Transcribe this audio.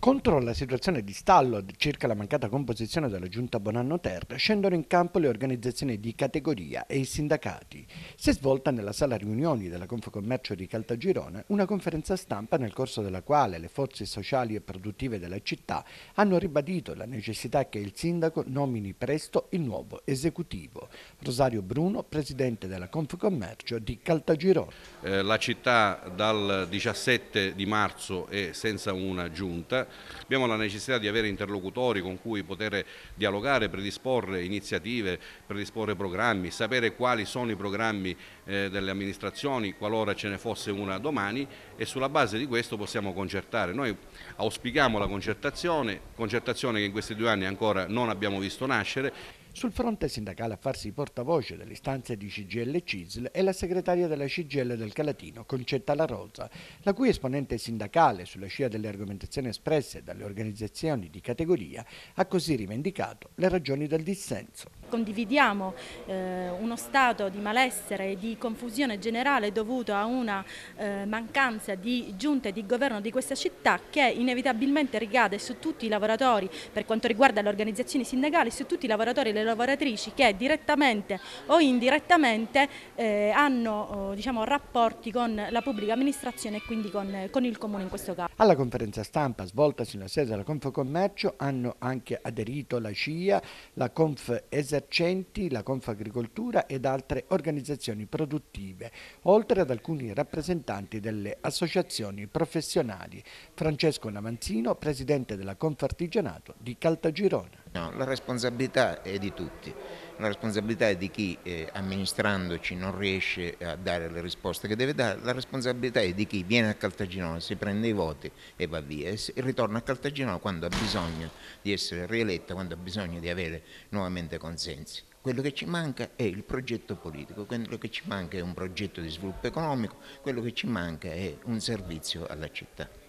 Contro la situazione di stallo circa la mancata composizione della giunta Bonanno Terra, scendono in campo le organizzazioni di categoria e i sindacati. Si è svolta nella sala riunioni della Confcommercio di Caltagirone una conferenza stampa nel corso della quale le forze sociali e produttive della città hanno ribadito la necessità che il sindaco nomini presto il nuovo esecutivo. Rosario Bruno, presidente della Confcommercio di Caltagirone. Eh, la città dal 17 di marzo è senza una giunta Abbiamo la necessità di avere interlocutori con cui poter dialogare, predisporre iniziative, predisporre programmi, sapere quali sono i programmi eh, delle amministrazioni, qualora ce ne fosse una domani e sulla base di questo possiamo concertare. Noi auspichiamo la concertazione, concertazione che in questi due anni ancora non abbiamo visto nascere sul fronte sindacale a farsi portavoce delle istanze di CGL e CISL è la segretaria della CGL del Calatino, Concetta La Rosa, la cui esponente sindacale, sulla scia delle argomentazioni espresse dalle organizzazioni di categoria, ha così rivendicato le ragioni del dissenso condividiamo eh, uno stato di malessere e di confusione generale dovuto a una eh, mancanza di giunta e di governo di questa città che inevitabilmente ricade su tutti i lavoratori per quanto riguarda le organizzazioni sindacali, su tutti i lavoratori e le lavoratrici che direttamente o indirettamente eh, hanno oh, diciamo, rapporti con la pubblica amministrazione e quindi con, con il comune in questo caso. Alla conferenza stampa svoltasi in sede della Confcommercio hanno anche aderito la CIA, la Conf Esercizio commercianti, la Confagricoltura ed altre organizzazioni produttive, oltre ad alcuni rappresentanti delle associazioni professionali. Francesco Navanzino, presidente della Confartigianato di Caltagirona. No, la responsabilità è di tutti la responsabilità è di chi eh, amministrandoci non riesce a dare le risposte che deve dare, la responsabilità è di chi viene a Caltagirone, si prende i voti e va via e, e ritorna a Caltagirone quando ha bisogno di essere rieletta, quando ha bisogno di avere nuovamente consensi. Quello che ci manca è il progetto politico, quello che ci manca è un progetto di sviluppo economico, quello che ci manca è un servizio alla città.